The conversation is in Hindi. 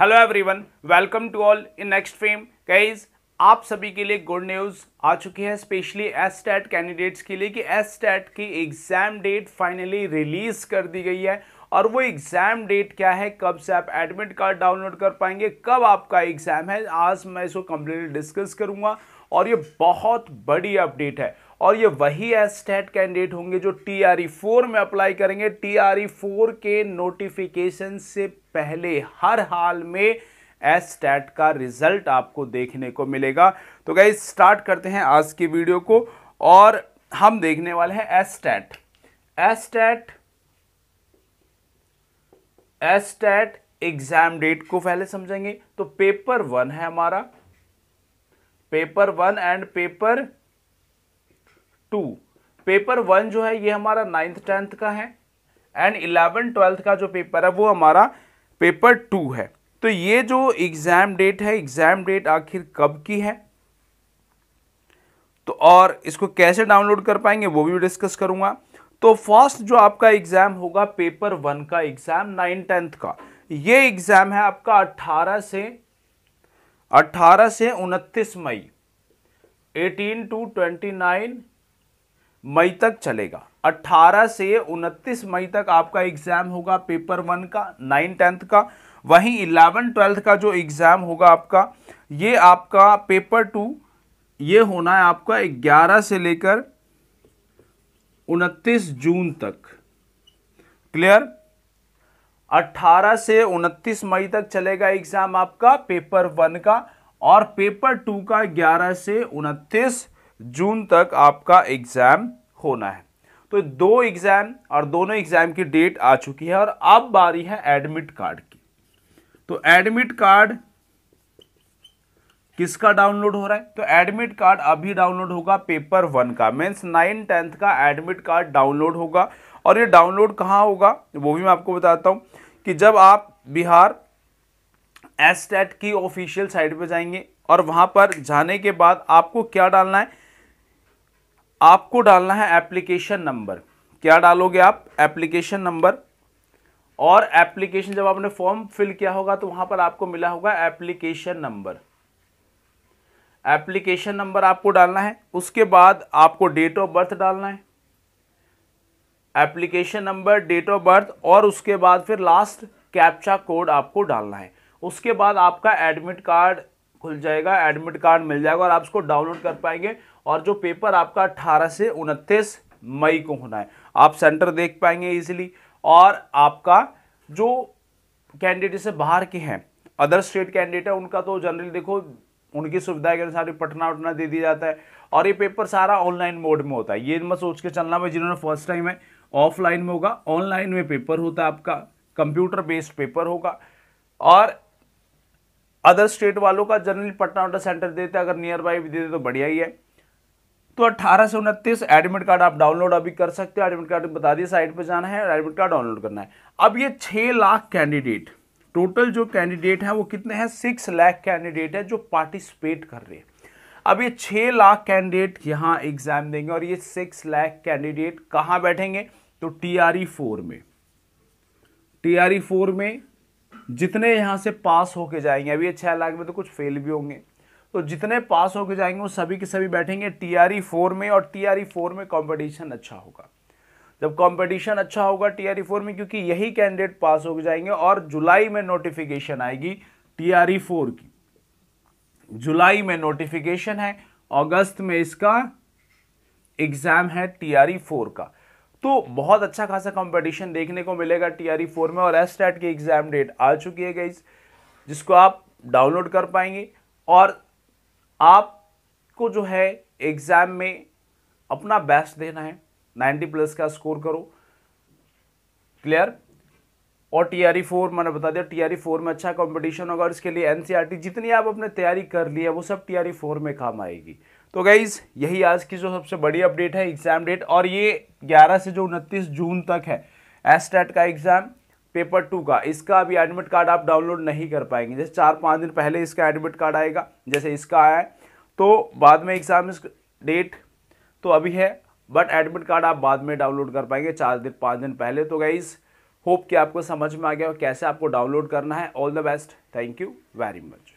hello everyone welcome to all in next fame guys आप सभी के लिए गुड न्यूज़ आ चुकी है स्पेशली एस कैंडिडेट्स के लिए कि एस की एग्ज़ाम डेट फाइनली रिलीज़ कर दी गई है और वो एग्ज़ाम डेट क्या है कब से आप एडमिट कार्ड डाउनलोड कर पाएंगे कब आपका एग्ज़ाम है आज मैं इसको कंप्लीटली डिस्कस करूंगा और ये बहुत बड़ी अपडेट है और ये वही एस्टेट कैंडिडेट होंगे जो टी आर ई फोर में अप्लाई करेंगे टी आर ई फोर के नोटिफिकेशन से पहले हर हाल में एस्टेट का रिजल्ट आपको देखने को मिलेगा तो गाइज स्टार्ट करते हैं आज की वीडियो को और हम देखने वाले हैं STET STET STET exam date को पहले समझेंगे तो पेपर वन है हमारा paper one and paper two paper one जो है ये हमारा नाइन्थ टेंथ का है एंड इलेवन ट्वेल्थ का जो पेपर है वो हमारा पेपर टू है तो ये जो एग्ज़ाम डेट है एग्ज़ाम डेट आखिर कब की है तो और इसको कैसे डाउनलोड कर पाएंगे वो भी डिस्कस करूंगा तो फर्स्ट जो आपका एग्ज़ाम होगा पेपर वन का एग्ज़ाम नाइन टेंथ का ये एग्ज़ाम है आपका अट्ठारह से अट्ठारह से उनतीस मई eighteen to twenty nine May तक चलेगा 18 से 29 मई तक आपका एग्ज़ाम होगा पेपर वन का नाइन टेंथ का वहीं इलेवन ट्वेल्थ का जो एग्ज़ाम होगा आपका ये आपका पेपर टू ये होना है आपका 11 से लेकर उनतीस जून तक क्लियर 18 से 29 मई तक चलेगा एग्जाम आपका पेपर वन का और पेपर टू का 11 से 29 जून तक आपका एग्जाम होना है तो दो एग्जाम और दोनों एग्जाम की डेट आ चुकी है और अब बारी है एडमिट कार्ड की तो एडमिट कार्ड किसका डाउनलोड हो रहा है तो एडमिट कार्ड अभी डाउनलोड होगा पेपर वन का मीन्स नाइन टेंथ का एडमिट कार्ड डाउनलोड होगा और ये डाउनलोड कहाँ होगा वो भी मैं आपको बताता हूँ कि जब आप बिहार एस की ऑफिशियल साइट पर जाएंगे और वहाँ पर जाने के बाद आपको क्या डालना है आपको डालना है एप्लीकेशन नंबर क्या डालोगे आप एप्लीकेशन नंबर और एप्लीकेशन जब आपने फॉर्म फिल किया होगा तो वहाँ पर आपको मिला होगा एप्लीकेशन नंबर एप्लीकेशन नंबर आपको डालना है उसके बाद आपको डेट ऑफ बर्थ डालना है application number date of birth और उसके बाद फिर लास्ट कैप्चा कोड आपको डालना है उसके बाद आपका एडमिट कार्ड खुल जाएगा एडमिट कार्ड मिल जाएगा और आप उसको डाउनलोड कर पाएंगे और जो पेपर आपका 18 से उनतीस मई को होना है आप सेंटर देख पाएंगे इजीली और आपका जो कैंडिडेट से बाहर के हैं अदर स्टेट कैंडिडेट है उनका तो जनरली देखो उनकी सुविधा के अनुसार पटना उठना दे दिया जाता है और ये पेपर सारा ऑनलाइन मोड में होता है ये मत सोच के चलना भाई जिन्होंने फर्स्ट टाइम है ऑफलाइन में होगा ऑनलाइन में पेपर होता है आपका कंप्यूटर बेस्ड पेपर होगा और अदर स्टेट वालों का जनरली पटना उठा सेंटर देते अगर नियर बाई भी देते तो बढ़िया ही है तो अट्ठारह से उनतीस एडमिट कार्ड आप डाउनलोड अभी कर सकते हो एडमिट कार्ड बता दिए साइट पर जाना है एडमिट कार्ड डाउनलोड करना है अब ये छः लाख कैंडिडेट टोटल जो कैंडिडेट हैं वो कितने हैं सिक्स लाख कैंडिडेट है जो पार्टिसिपेट कर रहे हैं अब ये छः लाख कैंडिडेट यहाँ एग्ज़ाम देंगे और ये सिक्स लाख कैंडिडेट कहाँ बैठेंगे तो टी आर ई फोर में टी आर ई फोर में जितने यहाँ से पास होके जाएंगे अभी ये छः लाख में तो कुछ फेल भी होंगे तो जितने पास होके जाएंगे वो सभी के सभी बैठेंगे टी आर ई फोर में और टी आर ई फोर में कॉम्पिटिशन अच्छा होगा जब कंपटीशन अच्छा होगा टी फोर e में क्योंकि यही कैंडिडेट पास हो जाएंगे और जुलाई में नोटिफिकेशन आएगी टीआरई फोर e की जुलाई में नोटिफिकेशन है अगस्त में इसका एग्जाम है टीआरई फोर e का तो बहुत अच्छा खासा कंपटीशन देखने को मिलेगा टीआरई फोर में और एस की एग्जाम डेट आ चुकी है गई जिसको आप डाउनलोड कर पाएंगे और आपको जो है एग्ज़ाम में अपना बेस्ट देना है 90 प्लस का स्कोर करो क्लियर और टी आर फोर मैंने बता दिया टी आर फोर में अच्छा कंपटीशन होगा और इसके लिए एनसीईआरटी e जितनी आप अपने तैयारी कर ली है वो सब टी आर फोर में काम आएगी तो गाइज यही आज की जो सबसे बड़ी अपडेट है एग्जाम डेट और ये 11 से जो उनतीस जून तक है एसटेट का एग्जाम पेपर टू का इसका अभी एडमिट कार्ड आप डाउनलोड नहीं कर पाएंगे जैसे चार पाँच दिन पहले इसका एडमिट कार्ड आएगा जैसे इसका आया है तो बाद में एग्जाम डेट तो अभी है बट एडमिट कार्ड आप बाद में डाउनलोड कर पाएंगे चार दिन पाँच दिन पहले तो गाइज होप कि आपको समझ में आ गया और कैसे आपको डाउनलोड करना है all the best thank you very much